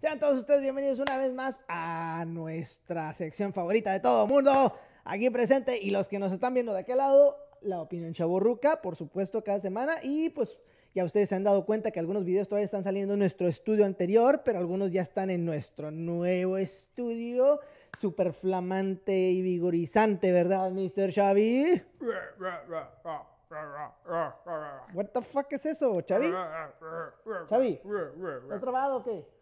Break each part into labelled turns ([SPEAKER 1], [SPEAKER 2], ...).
[SPEAKER 1] Sean todos ustedes bienvenidos una vez más a nuestra sección favorita de todo mundo. Aquí presente y los que nos están viendo de aquel lado, la opinión chaburruca, por supuesto, cada semana. Y pues ya ustedes se han dado cuenta que algunos videos todavía están saliendo en nuestro estudio anterior, pero algunos ya están en nuestro nuevo estudio. Súper flamante y vigorizante, ¿verdad, Mr. Xavi? What the fuck es eso, Xavi? Xavi, ¿estás trabado o qué?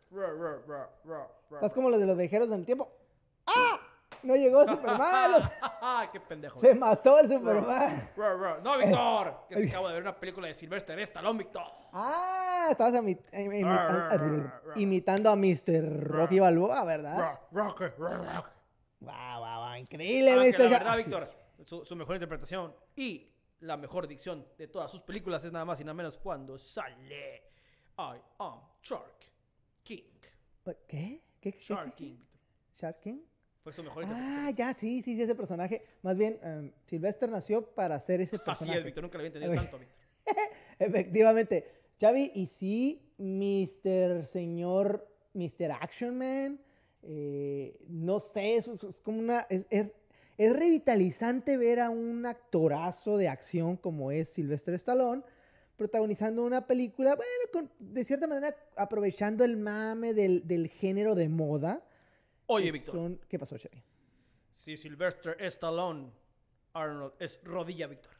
[SPEAKER 1] Estás como los de los viajeros en el tiempo. ¡Ah! No llegó Superman.
[SPEAKER 2] ¡Ah, ¡Qué pendejo! Se mató el Superman. ¡No, Víctor! Que se eh, acabo de ver una película de Sylvester Stallone, Víctor.
[SPEAKER 1] ¡Ah! Estabas imitando a Mr. Rocky Balboa, ¿verdad?
[SPEAKER 2] ¡Wow, wow,
[SPEAKER 1] wow! Increíble, Mr. Ah, la verdad, ah, Víctor,
[SPEAKER 2] su, su mejor interpretación y la mejor dicción de todas sus películas es nada más y nada menos cuando sale I Am Shark.
[SPEAKER 1] ¿Qué? ¿Qué? qué Shark King. ¿Shark King? Fue su mejor Ah, ya, sí, sí, sí, ese personaje. Más bien, em, Sylvester nació para ser ese personaje. Así es,
[SPEAKER 2] Víctor, nunca lo había entendido
[SPEAKER 1] tanto, Víctor. Efectivamente. Xavi, y sí, Mr. Señor, Mr. Action Man, eh, no sé, es, como una... es, es, revitalizante ver a un actorazo de acción como es Sylvester Stallone protagonizando una película, bueno, de cierta manera aprovechando el mame del, del género de moda. Oye, Víctor. ¿Qué pasó, Chevy?
[SPEAKER 2] Si Sylvester Stallone Arnold es rodilla, Víctor.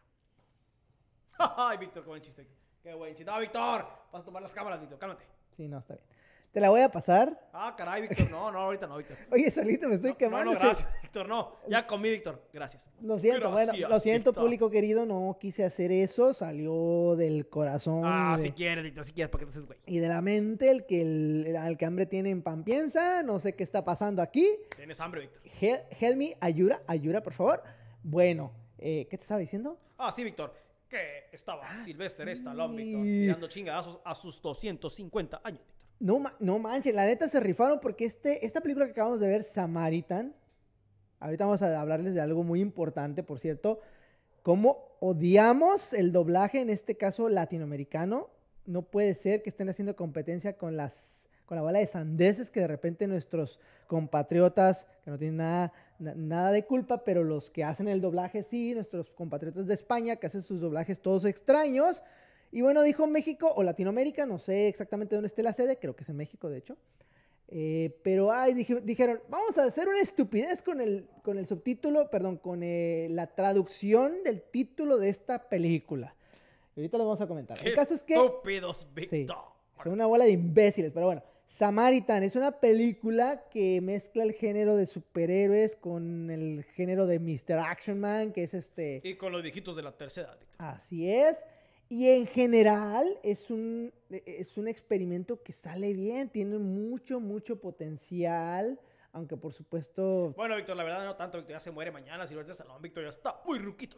[SPEAKER 2] ¡Ay, Víctor, qué buen chiste! ¡Qué buen chiste! ah Víctor! Vas a tomar las cámaras, Víctor, cálmate.
[SPEAKER 1] Sí, no, está bien. Te la voy a pasar.
[SPEAKER 2] Ah, caray, Víctor. No, no, ahorita no, Víctor. Oye, solito me estoy quemando. No, no, gracias, Víctor. No, ya comí, Víctor. Gracias. Lo siento, bueno, lo siento, público
[SPEAKER 1] querido. No quise hacer eso. Salió del corazón. Ah, si
[SPEAKER 2] quieres, Víctor, si quieres, ¿para qué te haces, güey?
[SPEAKER 1] Y de la mente, el que, el, que hambre tiene en pan piensa. No sé qué está pasando aquí.
[SPEAKER 2] Tienes hambre, Víctor.
[SPEAKER 1] Helmi, ayuda, ayuda, por favor. Bueno, eh, ¿qué te estaba diciendo?
[SPEAKER 2] Ah, sí, Víctor que estaba Silvestre ah, Sylvester Stallone, Víctor, dando chingadazos a sus 250 años.
[SPEAKER 1] No, no manches, la neta se rifaron porque este, esta película que acabamos de ver, Samaritan, ahorita vamos a hablarles de algo muy importante, por cierto, cómo odiamos el doblaje, en este caso latinoamericano. No puede ser que estén haciendo competencia con, las, con la bola de sandeces que de repente nuestros compatriotas, que no tienen nada, nada de culpa, pero los que hacen el doblaje sí, nuestros compatriotas de España que hacen sus doblajes todos extraños, y bueno, dijo México o Latinoamérica, no sé exactamente dónde esté la sede, creo que es en México, de hecho. Eh, pero ay, dijeron, vamos a hacer una estupidez con el, con el subtítulo, perdón, con eh, la traducción del título de esta película. ahorita lo vamos a comentar. el caso es que.
[SPEAKER 2] Estúpidos,
[SPEAKER 1] una bola de imbéciles, pero bueno. Samaritan es una película que mezcla el género de superhéroes con el género de Mr. Action Man, que es este.
[SPEAKER 2] Y con los viejitos de la tercera, edad.
[SPEAKER 1] Así es. Y en general es un, es un experimento que sale bien, tiene mucho, mucho potencial. Aunque por supuesto.
[SPEAKER 2] Bueno, Víctor, la verdad no tanto. Víctor ya se muere mañana. si el salón, Víctor ya está muy ruquito.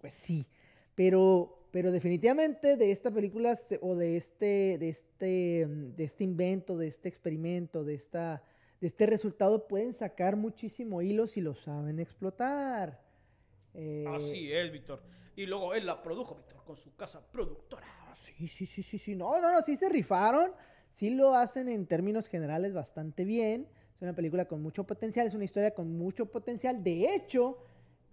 [SPEAKER 1] Pues sí. Pero, pero definitivamente de esta película o de este, de este, de este invento, de este experimento, de, esta, de este resultado pueden sacar muchísimo hilo si lo saben explotar. Eh, Así
[SPEAKER 2] es, Víctor y luego él la produjo, Víctor, con su casa productora.
[SPEAKER 1] sí, sí, sí, sí, sí. No, no, no, sí se rifaron. Sí lo hacen en términos generales bastante bien. Es una película con mucho potencial, es una historia con mucho potencial. De hecho,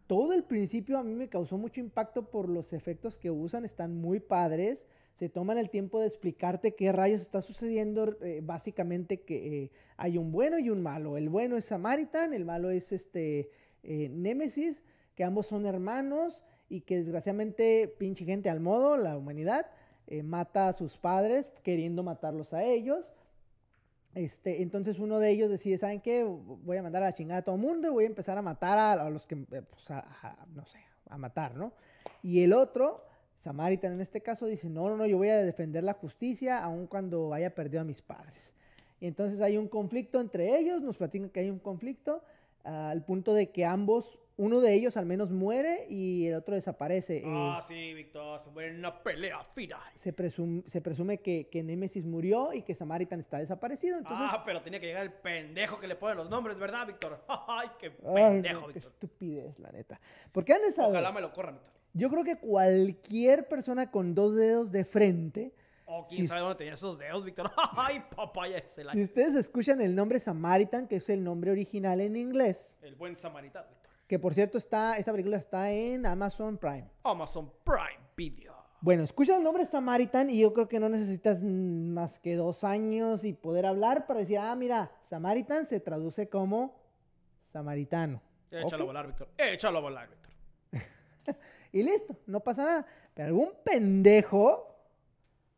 [SPEAKER 1] todo el principio a mí me causó mucho impacto por los efectos que usan, están muy padres. Se toman el tiempo de explicarte qué rayos está sucediendo. básicamente que hay un bueno y un malo. El bueno es Samaritan, el malo es este Némesis, que ambos son hermanos y que desgraciadamente pinche gente al modo, la humanidad, eh, mata a sus padres queriendo matarlos a ellos. Este, entonces uno de ellos decide, ¿saben qué? Voy a mandar a la chingada a todo el mundo y voy a empezar a matar a, los que, eh, pues, no sé, a matar, ¿no? Y el otro, Samaritan en este caso, dice, no, no, no, yo voy a defender la justicia aun cuando haya perdido a mis padres. Y entonces hay un conflicto entre ellos, nos platican que hay un conflicto, ah, al punto de que ambos uno de ellos al menos muere y el otro desaparece. Eh. Ah,
[SPEAKER 2] sí, Víctor, se muere en una pelea final.
[SPEAKER 1] Se, presume, se presume que, que, Nemesis murió y que Samaritan está desaparecido. Ah,
[SPEAKER 2] pero tenía que llegar el pendejo que le pone los nombres, ¿verdad, Víctor? ¡Ay, qué pendejo,
[SPEAKER 1] Víctor! Qué estupidez, la neta. ¿Por qué han estado. Ojalá me lo corran, Víctor. Yo creo que cualquier persona con dos dedos de frente. O quién sabe dónde
[SPEAKER 2] tenía esos dedos, Víctor. ¡Ay, papaya! se Si ustedes
[SPEAKER 1] escuchan el nombre Samaritan, que es el nombre original en inglés.
[SPEAKER 2] El buen Samaritano.
[SPEAKER 1] Que por cierto, está, esta película está en Amazon Prime.
[SPEAKER 2] Amazon Prime Video.
[SPEAKER 1] Bueno, escucha el nombre Samaritan y yo creo que no necesitas más que dos años y poder hablar para decir, ah, mira, Samaritan se traduce como samaritano.
[SPEAKER 2] Échalo a volar, Víctor. Échalo a volar, Víctor.
[SPEAKER 1] y listo, no pasa nada. Pero algún pendejo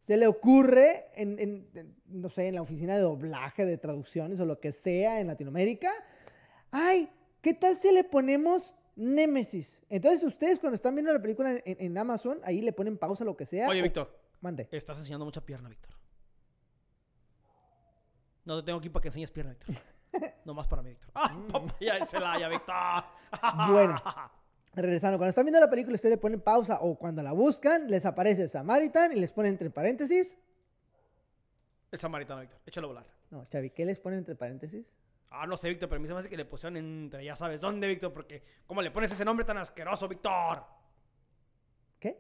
[SPEAKER 1] se le ocurre, en, no sé, en la oficina de doblaje, de traducciones o lo que sea en Latinoamérica, ay, ¿Qué tal si le ponemos Némesis? Entonces, ustedes cuando están viendo la película en, Amazon, ahí le ponen pausa, lo que sea. Oye,
[SPEAKER 2] Víctor. Mande. Estás enseñando mucha pierna, Víctor. No te tengo aquí para que enseñes pierna, Víctor. no más para mí, Víctor. Ah, mm. Ya se la haya, Víctor! bueno.
[SPEAKER 1] Regresando, cuando están viendo la película, ustedes le ponen pausa o cuando la buscan, les aparece Samaritan y les ponen entre paréntesis.
[SPEAKER 2] El Samaritan, Víctor. Échalo a volar.
[SPEAKER 1] No, Chavi, ¿qué les ponen entre paréntesis?
[SPEAKER 2] Ah, no sé, Víctor, pero a mí se me hace que le pusieron entre ya sabes dónde, Víctor, porque ¿cómo le pones ese nombre tan asqueroso, Víctor? ¿Qué?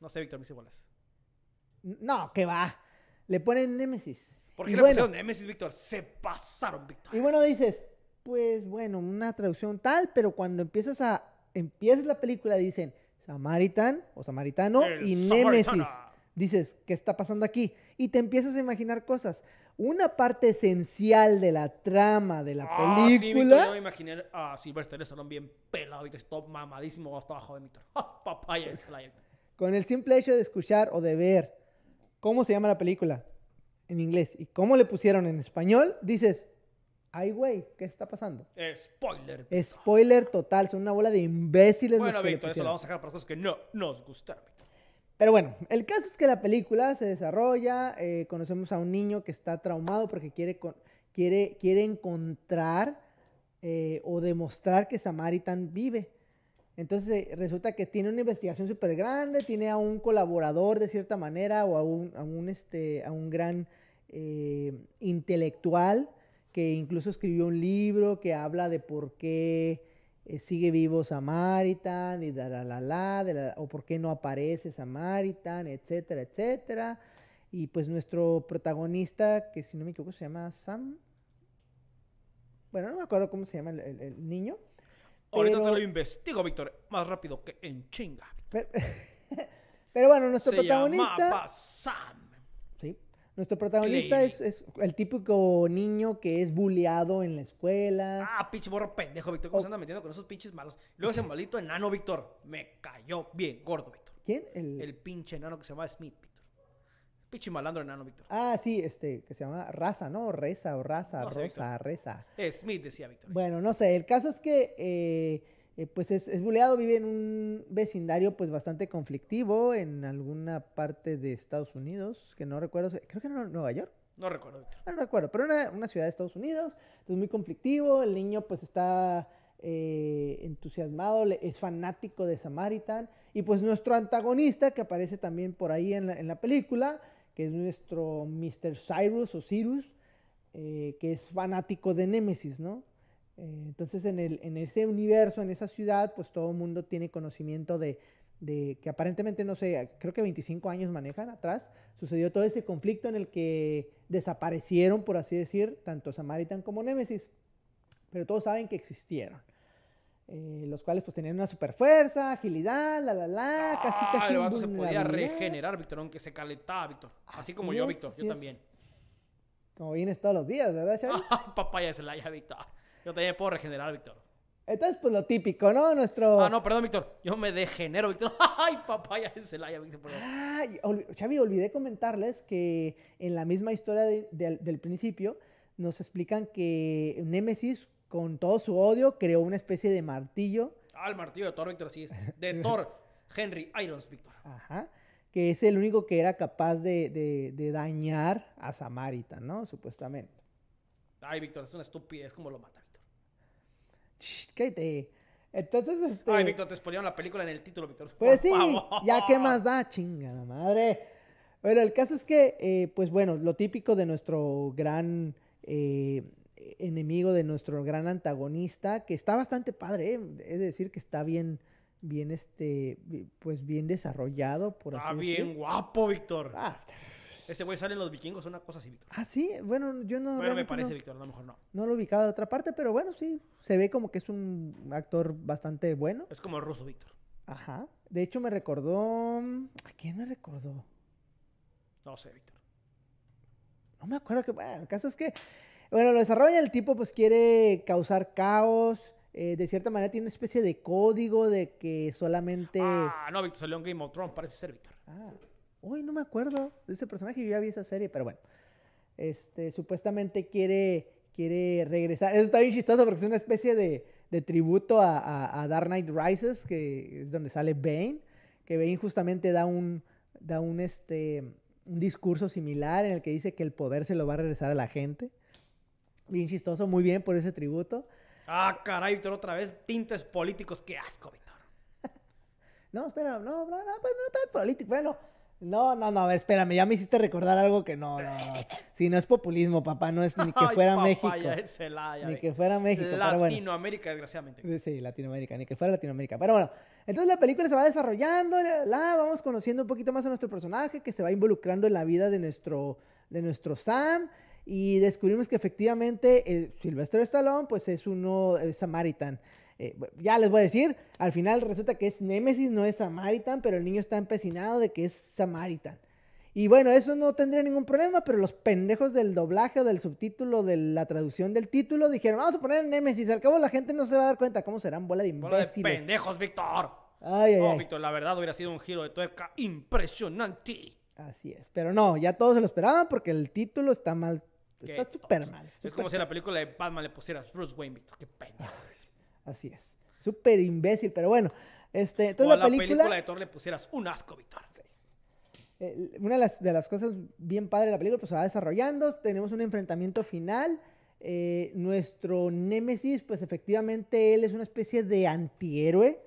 [SPEAKER 2] No sé, Víctor, mis bolas.
[SPEAKER 1] No, que va. Le ponen Némesis. ¿Por qué le pusieron
[SPEAKER 2] Némesis, Víctor? Se pasaron, Víctor.
[SPEAKER 1] Y bueno, dices, pues bueno, una traducción tal, pero cuando empiezas a empiezas la película dicen Samaritan o Samaritano y Némesis. Dices, ¿qué está pasando aquí? Y te empiezas a imaginar cosas una parte esencial de la trama de la ah, película. Sí, yo
[SPEAKER 2] me imaginé a ah, Sylvester Stallone bien pelado y todo mamadísimo hasta abajo de mi ¡Oh, ah, papaya
[SPEAKER 1] Con el simple hecho de escuchar o de ver cómo se llama la película en inglés y cómo le pusieron en español, dices, ay güey, ¿qué está pasando?
[SPEAKER 2] Spoiler.
[SPEAKER 1] Spoiler total, son una bola de imbéciles. Bueno, Víctor, eso lo vamos a
[SPEAKER 2] dejar para cosas que no nos gustaron,
[SPEAKER 1] pero bueno, el caso es que la película se desarrolla, eh, conocemos a un niño que está traumado porque quiere, quiere, quiere encontrar eh, o demostrar que Samaritan vive. Entonces eh, resulta que tiene una investigación súper grande, tiene a un colaborador de cierta manera o a un este, gran intelectual que incluso escribió un libro que habla de por qué eh, sigue vivo Samaritan y da la la la, o por qué no aparece Samaritan, etcétera, etcétera. Y pues nuestro protagonista, que si no me equivoco se llama Sam, bueno, no me acuerdo cómo se llama el, niño.
[SPEAKER 2] Ahorita te lo investigo, Víctor, más rápido que en chinga.
[SPEAKER 1] Pero, bueno, nuestro protagonista... Sam. Nuestro protagonista es, es el típico niño que es buleado en la escuela.
[SPEAKER 2] Ah, pinche borro pendejo, Víctor. ¿Cómo se oh. anda metiendo con esos pinches malos? Luego ese maldito enano, Víctor. Me cayó bien gordo, Víctor. ¿Quién? El... el pinche enano que se llama Smith, Víctor. Pinche malandro enano, Víctor.
[SPEAKER 1] Ah, sí, este, que se llama Raza, ¿no? Reza o Raza, Rosa, Reza. Smith, decía Víctor. Bueno, no sé. El caso es que... Eh, eh, pues es, es, buleado, vive en un vecindario pues bastante conflictivo en alguna parte de Estados Unidos, que no recuerdo, creo que era Nueva York. No recuerdo. Ah, no recuerdo, pero una, una ciudad de Estados Unidos, es muy conflictivo, el niño pues está eh, entusiasmado, es fanático de Samaritan. Y pues nuestro antagonista, que aparece también por ahí en la, película, que es nuestro Mr. Cyrus o Cyrus, eh, que es fanático de Nemesis, ¿no? Eh, entonces, en, ese universo, en esa ciudad, pues todo el mundo tiene conocimiento de, que aparentemente, no sé, creo que 25 años manejan atrás, sucedió todo ese conflicto en el que desaparecieron, por así decir, tanto Samaritan como Némesis. Pero todos saben que existieron. Eh, los cuales pues tenían una super fuerza, agilidad, la la la, casi ah, casi. El se podía regenerar,
[SPEAKER 2] Víctor, aunque se calentaba, Víctor. Así, como yo, Víctor, yo también.
[SPEAKER 1] Como vienes todos los días, ¿verdad, Xavi?
[SPEAKER 2] papaya se la Víctor. Yo también puedo regenerar, Víctor.
[SPEAKER 1] Entonces, pues lo típico, ¿no? Nuestro. Ah,
[SPEAKER 2] no, perdón, Víctor. Yo me degenero, Víctor. ¡Ay, papaya ya, ya, Víctor! Perdón.
[SPEAKER 1] Ah, Xavi, olvidé comentarles que en la misma historia del principio nos explican que Némesis, con todo su odio, creó una especie de martillo.
[SPEAKER 2] Ah, el martillo de Thor, Víctor, sí. Es. De Thor, Henry Irons, Víctor.
[SPEAKER 1] Ajá que es el único que era capaz de, dañar a Samaritan, ¿no? Supuestamente.
[SPEAKER 2] Ay, Víctor, es una estupidez como lo mata.
[SPEAKER 1] Entonces, este. Ay, Víctor,
[SPEAKER 2] te spoilearon la película en el título, Víctor. Pues sí, ya qué más
[SPEAKER 1] da, chingada madre. Bueno, el caso es que, eh, pues bueno, lo típico de nuestro gran eh, enemigo, de nuestro gran antagonista, que está bastante padre, es eh, decir, que está bien, bien, este, pues bien desarrollado, por así decirlo. Está bien
[SPEAKER 2] guapo, Víctor. Ah, pues, ese güey sale en los vikingos, una cosa así, Víctor.
[SPEAKER 1] Ah, sí, bueno, yo no. Bueno, me parece, Víctor, a lo mejor no. No lo ubicaba de otra parte, pero bueno, sí. Se ve como que es un actor bastante bueno. Es como el ruso, Víctor. Ajá. De hecho, me recordó. Mm, ¿A quién me recordó? No sé, Víctor. No me acuerdo que. Bueno, el caso es que. Bueno, lo desarrolla el tipo, pues quiere causar caos. Eh, de cierta manera tiene una especie de código de que solamente. Ah,
[SPEAKER 2] no, Víctor, salió en Game of Thrones, parece ser Víctor.
[SPEAKER 1] Ah. Uy, no me acuerdo de ese personaje, yo ya vi esa serie, pero bueno. Este, supuestamente quiere, quiere regresar. Eso está bien chistoso porque es una especie de, tributo a, Dark Knight Rises, que es donde sale Bane, que Bane justamente da un, da un, este, un discurso similar en el que dice que el poder se lo va a regresar a la gente. Bien chistoso, muy bien por ese tributo.
[SPEAKER 2] Ah, caray, Víctor, otra vez pintes políticos, qué asco, Víctor.
[SPEAKER 1] no, espera, no, no, no, pues no tan político. Bueno, no, no, no, espérame, ya me hiciste recordar algo que no, no, no. Si sí, no es populismo, papá, no es ni que fuera México. ni que fuera México. Latinoamérica,
[SPEAKER 2] bueno. desgraciadamente.
[SPEAKER 1] Eh, sí, Latinoamérica, ni que fuera Latinoamérica. Pero bueno, entonces la película se va desarrollando, la, vamos conociendo un poquito más a nuestro personaje, que se va involucrando en la vida de nuestro, de nuestro Sam. Y descubrimos que efectivamente eh, Sylvester Stallone, pues es uno, es Samaritan. Eh, ya les voy a decir, al final resulta que es Némesis, no es Samaritan, pero el niño está empecinado de que es Samaritan. Y bueno, eso no tendría ningún problema, pero los pendejos del doblaje o del subtítulo, de la traducción del título, dijeron, vamos a poner Némesis, al cabo la gente no se va a dar cuenta, ¿cómo serán bola de imbéciles? Bola
[SPEAKER 2] de pendejos, Víctor! Ay, no, Víctor, la verdad hubiera sido un giro de tuerca impresionante. Así es,
[SPEAKER 1] pero no, ya todos se lo esperaban porque el título está mal, está súper mal. Es como si en la
[SPEAKER 2] película de Batman le pusieras Bruce Wayne, Víctor, qué pendejo.
[SPEAKER 1] Así es. Súper imbécil, pero bueno. Este, entonces o a la, película... de
[SPEAKER 2] Thor le pusieras un asco, Víctor.
[SPEAKER 1] una de las, cosas bien padre de la película, pues se va desarrollando, tenemos un enfrentamiento final. Eh, nuestro némesis, pues efectivamente él es una especie de antihéroe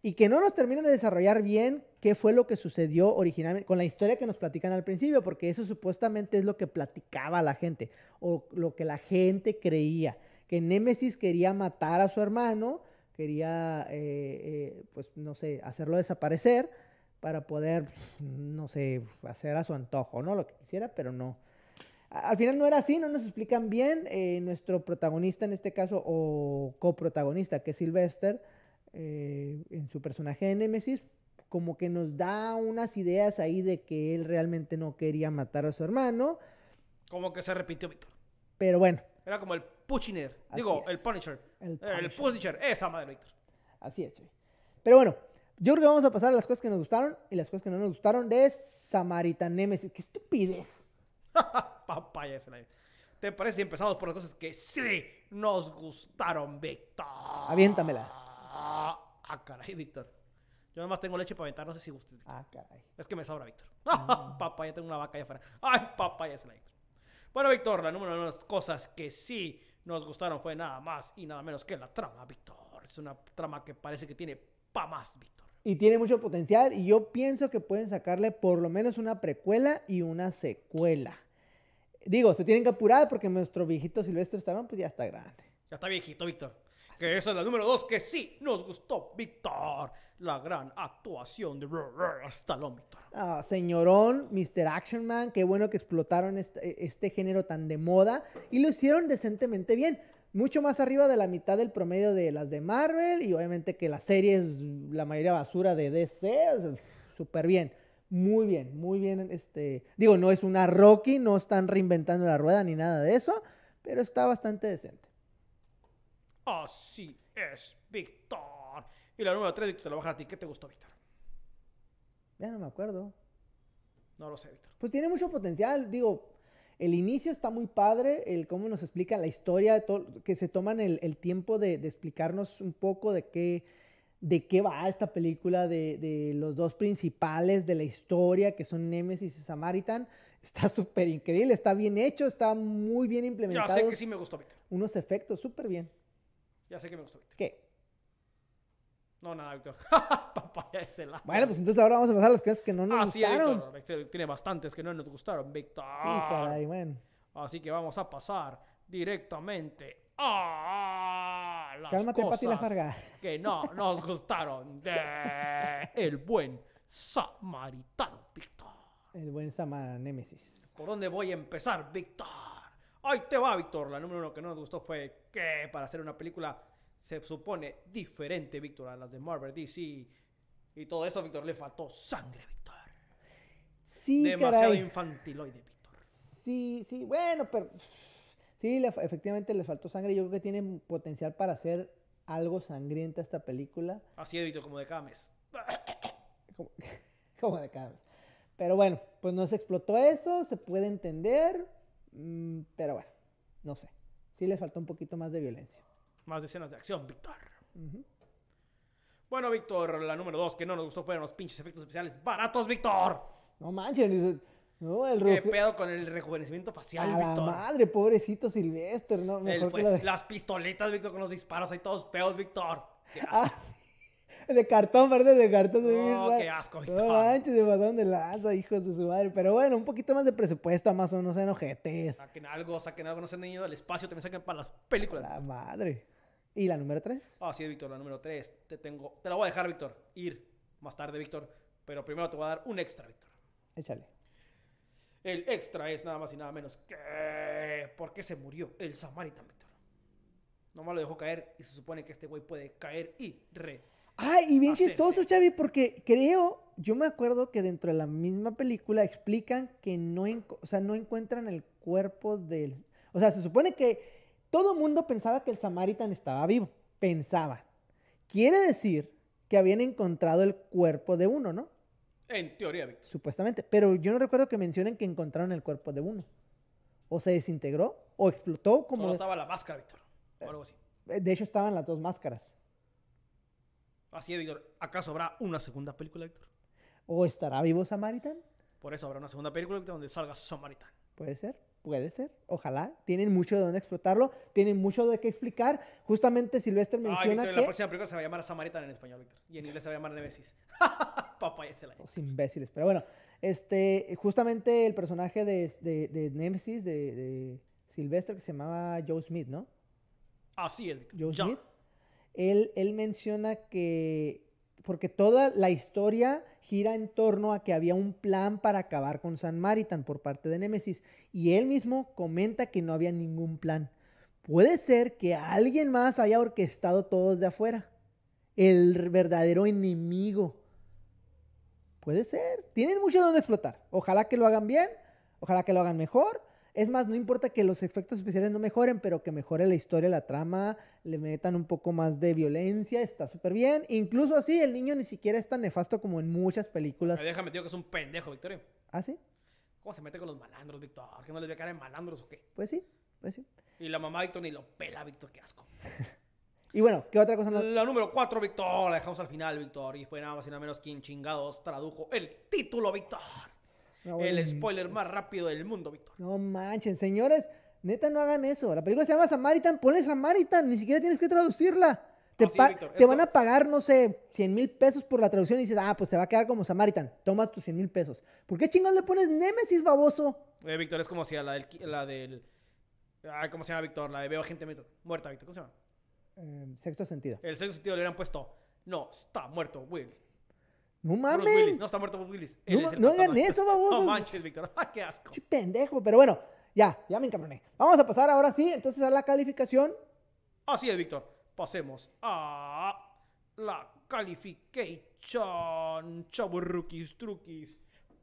[SPEAKER 1] y que no nos termina de desarrollar bien qué fue lo que sucedió originalmente con la historia que nos platican al principio, porque eso supuestamente es lo que platicaba la gente o lo que la gente creía que Némesis quería matar a su hermano, quería, eh, eh, pues, no sé, hacerlo desaparecer para poder, no sé, hacer a su antojo, ¿no? Lo que quisiera, pero no. Al final no era así, no nos explican bien. Eh, nuestro protagonista en este caso, o coprotagonista, que es Sylvester, en su personaje de Némesis, como que nos da unas ideas ahí de que él realmente no quería matar a su hermano.
[SPEAKER 2] Como que se repitió, Víctor. Pero bueno. Era como el Puchiner. Digo, el Punisher. El eh, Punisher. Esa madre, Víctor.
[SPEAKER 1] Así es, Pero bueno, yo creo que vamos a pasar a las cosas que nos gustaron y las cosas que no nos gustaron de Samaritan Nemesis. ¡Qué estupidez!
[SPEAKER 2] Papaya ese ¿Te parece si empezamos por las cosas que sí nos gustaron, Víctor?
[SPEAKER 1] Aviéntamelas.
[SPEAKER 2] Ah, caray, Víctor. Yo nomás tengo leche para aventar, no sé si guste. Ah, es que me sobra, Víctor. papaya, tengo una vaca allá afuera. Ay, papaya es la Bueno, Víctor, la número de las cosas que sí nos gustaron fue nada más y nada menos que la trama, Víctor. Es una trama que parece que tiene pa más, Víctor.
[SPEAKER 1] Y tiene mucho potencial y yo pienso que pueden sacarle por lo menos una precuela y una secuela. Digo, se tienen que apurar porque nuestro viejito Silvestre Stallone pues ya está grande.
[SPEAKER 2] Ya está viejito, Víctor. Que esa es la número dos que sí nos gustó, Víctor. La gran actuación de Stallone, Víctor.
[SPEAKER 1] Ah, señorón, Mr. Action Man, qué bueno que explotaron este, este, género tan de moda y lo hicieron decentemente bien mucho más arriba de la mitad del promedio de las de Marvel y obviamente que la serie es la mayoría basura de DC, súper bien. Muy bien, muy bien, este, digo, no es una Rocky, no están reinventando la rueda ni nada de eso, pero está bastante decente. Así es, Víctor.
[SPEAKER 2] Y la número 3, Víctor, te la baja a ti. ¿Qué te gustó, Víctor?
[SPEAKER 1] Ya no me acuerdo. No lo sé, Víctor. Pues tiene mucho potencial. Digo, el inicio está muy padre, el cómo nos explican la historia, que se toman el, tiempo de, explicarnos un poco de qué, de qué va esta película, de, de los dos principales de la historia, que son Nemesis y Samaritan. Está súper increíble, está bien hecho, está muy bien implementado. Ya sé que sí me gustó, Víctor. Unos efectos súper bien.
[SPEAKER 2] Ya sé que me gustó, Víctor. ¿Qué? No, nada, Víctor. Papaya es helado. Bueno, pues entonces
[SPEAKER 1] ahora vamos a pasar a las cosas que no nos ah, gustaron. Sí, Víctor,
[SPEAKER 2] Víctor, Tiene bastantes que no nos gustaron, Víctor. Sí, ahí, bueno. Así que vamos a pasar directamente
[SPEAKER 1] a las Cálmate, cosas Pati Lafarga.
[SPEAKER 2] que no nos gustaron de el buen samaritano, Víctor.
[SPEAKER 1] El buen Sama Némesis.
[SPEAKER 2] ¿Por dónde voy a empezar, Víctor? Ahí te va, Víctor. La número uno que no nos gustó fue que para hacer una película se supone diferente, Víctor, a las de Marvel, DC y todo eso, Víctor. Le faltó sangre, Víctor.
[SPEAKER 1] Sí, Demasiado
[SPEAKER 2] infantiloide, Víctor.
[SPEAKER 1] Sí, sí. Bueno, pero... Sí, efectivamente le faltó sangre. Yo creo que tiene potencial para hacer algo sangrienta esta película.
[SPEAKER 2] Así es, Víctor, como de Cames.
[SPEAKER 1] Como, de Cames. Pero bueno, pues no se explotó eso, se puede entender. Mm, pero bueno, no sé. Sí les faltó un poquito más de violencia. Más escenas de acción, Víctor.
[SPEAKER 2] Bueno, Víctor, la número dos que no nos gustó fueron los pinches efectos especiales baratos, Víctor.
[SPEAKER 1] No manches, no, el ¿Qué
[SPEAKER 2] pedo con el rejuvenecimiento facial, Víctor? La madre,
[SPEAKER 1] pobrecito Silvester, ¿no?
[SPEAKER 2] Las pistoletas, Víctor, con los disparos ahí todos peos Víctor.
[SPEAKER 1] de cartón, verde de cartón. No, qué asco. No manches, ¿De pasaron de lanza, hijos de su madre. Pero bueno, un poquito más de presupuesto, Amazon, no sean ojetes.
[SPEAKER 2] Saquen algo, saquen algo, no sean niños del espacio, también saquen para las películas.
[SPEAKER 1] La madre. ¿Y la número 3?
[SPEAKER 2] Ah, sí, Víctor, la número tres. Te tengo, te la voy a dejar, Víctor, ir más tarde, Víctor. Pero primero te voy a dar un extra, Víctor. Échale. El extra es nada más y nada menos que... ¿Por qué se murió el Samaritan, Víctor? Nomás lo dejó caer y se supone que este güey puede caer y re
[SPEAKER 1] Ah, y bien ah, chistoso, Xavi, porque creo, yo me acuerdo que dentro de la misma película explican que no, no encuentran el cuerpo del... O sea, se supone que todo mundo pensaba que el Samaritan estaba vivo. Pensaba. Quiere decir que habían encontrado el cuerpo de uno, ¿no?
[SPEAKER 2] En teoría, Víctor.
[SPEAKER 1] Supuestamente. Pero yo no recuerdo que mencionen que encontraron el cuerpo de uno. O se desintegró, o explotó como... Solo estaba
[SPEAKER 2] la máscara, Víctor. O algo así.
[SPEAKER 1] Eh, de hecho, estaban las dos máscaras.
[SPEAKER 2] Así es, Víctor. ¿Acaso habrá una segunda película, Víctor?
[SPEAKER 1] ¿O estará vivo Samaritan?
[SPEAKER 2] Por eso habrá una segunda película donde salga Samaritan.
[SPEAKER 1] Puede ser, puede ser. Ojalá. Tienen mucho de dónde explotarlo, tienen mucho de qué explicar. Justamente Silvestre menciona que... la próxima
[SPEAKER 2] película se va a llamar Samaritan en español, Víctor. Y en inglés se va a llamar Nemesis. Papá, es el la Los
[SPEAKER 1] imbéciles. Pero bueno, este, justamente el personaje de, Nemesis, de, de Silvestre, que se llamaba Joe Smith, ¿no?
[SPEAKER 2] Así es, Víctor. Joe
[SPEAKER 1] Smith él, menciona que, porque toda la historia gira en torno a que había un plan para acabar con San Maritan por parte de Némesis, y él mismo comenta que no había ningún plan. Puede ser que alguien más haya orquestado todos de afuera, el verdadero enemigo. Puede ser. Tienen mucho donde explotar. Ojalá que lo hagan bien, ojalá que lo hagan mejor, es más, no importa que los efectos especiales no mejoren, pero que mejore la historia, la trama, le metan un poco más de violencia, está súper bien. Incluso así, el niño ni siquiera es tan nefasto como en muchas películas. Se deja
[SPEAKER 2] metido que es un pendejo, Victorio. ¿Ah, sí? ¿Cómo se mete con los malandros, Víctor? ¿Que no les a cara de malandros o qué?
[SPEAKER 1] Pues sí, pues sí.
[SPEAKER 2] Y la mamá Víctor ni lo pela, Víctor, qué asco.
[SPEAKER 1] y bueno, ¿qué otra cosa? No... La número
[SPEAKER 2] 4, Víctor, la dejamos al final, Víctor. Y fue nada más y nada menos quien chingados tradujo el título, Víctor el spoiler más rápido del mundo, Víctor.
[SPEAKER 1] No manchen, señores, neta no hagan eso. La película se llama Samaritan, ponle Samaritan, ni siquiera tienes que traducirla. Te, van a pagar, no sé, 100 mil pesos por la traducción y dices, ah, pues se va a quedar como Samaritan. Toma tus 100 mil pesos. ¿Por qué chingón le pones Némesis, baboso?
[SPEAKER 2] Eh, Víctor, es como si a la del... La ¿Cómo se llama, Víctor? La de Veo gente muerta, Víctor. ¿Cómo se llama?
[SPEAKER 1] Em, sexto sentido.
[SPEAKER 2] El sexto sentido le hubieran puesto, no, está muerto, Will.
[SPEAKER 1] No mames. No está muerto Bruce Willis. no, hagan eso, babu. No manches,
[SPEAKER 2] Víctor. qué asco!
[SPEAKER 1] ¡Qué pendejo! Pero bueno, ya, ya me encabroné. Vamos a pasar ahora sí, entonces a la calificación.
[SPEAKER 2] Así es, Víctor. Pasemos a la calificación chaburruquis, truquis,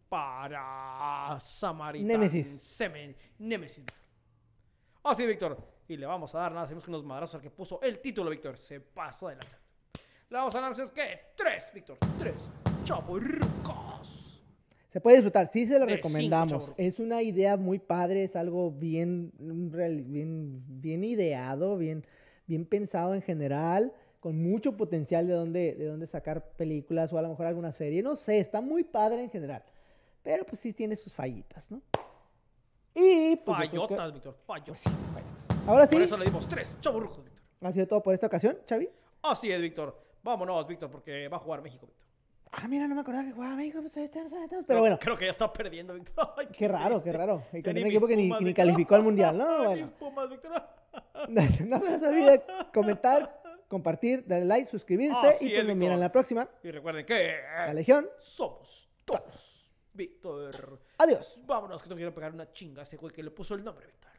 [SPEAKER 2] para Samaritan. Nemesis. Semen, Nemesis. Así, Víctor. Y le vamos a dar nada, hacemos que unos madrazos al que puso el título, Víctor. Se pasó de la Le vamos a dar, ¿qué? Tres, Víctor. Tres chaburrucos.
[SPEAKER 1] Se puede disfrutar, sí se lo recomendamos. Es una idea muy padre, es algo bien, bien, bien ideado, bien, bien pensado en general, con mucho potencial de dónde, de dónde sacar películas o a lo mejor alguna serie. No sé, está muy padre en general. Pero pues sí tiene sus fallitas, ¿no? Y pues, fallotas,
[SPEAKER 2] Víctor, pues fallotas.
[SPEAKER 1] Ahora sí. Por eso le dimos
[SPEAKER 2] tres chaburrujos, Víctor.
[SPEAKER 1] Ha sido todo por esta ocasión, Xavi.
[SPEAKER 2] Así es, Víctor. Vámonos, Víctor, porque va a jugar México, Víctor.
[SPEAKER 1] Ah, mira, no me acordaba que jugaba México. Pues, pero bueno. Creo
[SPEAKER 2] que ya está perdiendo, Víctor.
[SPEAKER 1] Qué, raro, qué este, raro. Y con un equipo que ni, calificó al mundial, ¿no? no se les olvide comentar, compartir, darle like, suscribirse y pues nos la próxima.
[SPEAKER 2] Y recuerden que. La Legión. Somos todos. Víctor. Adiós. Vámonos, que no quiero pegar una chinga a ese güey que le puso el nombre, Víctor.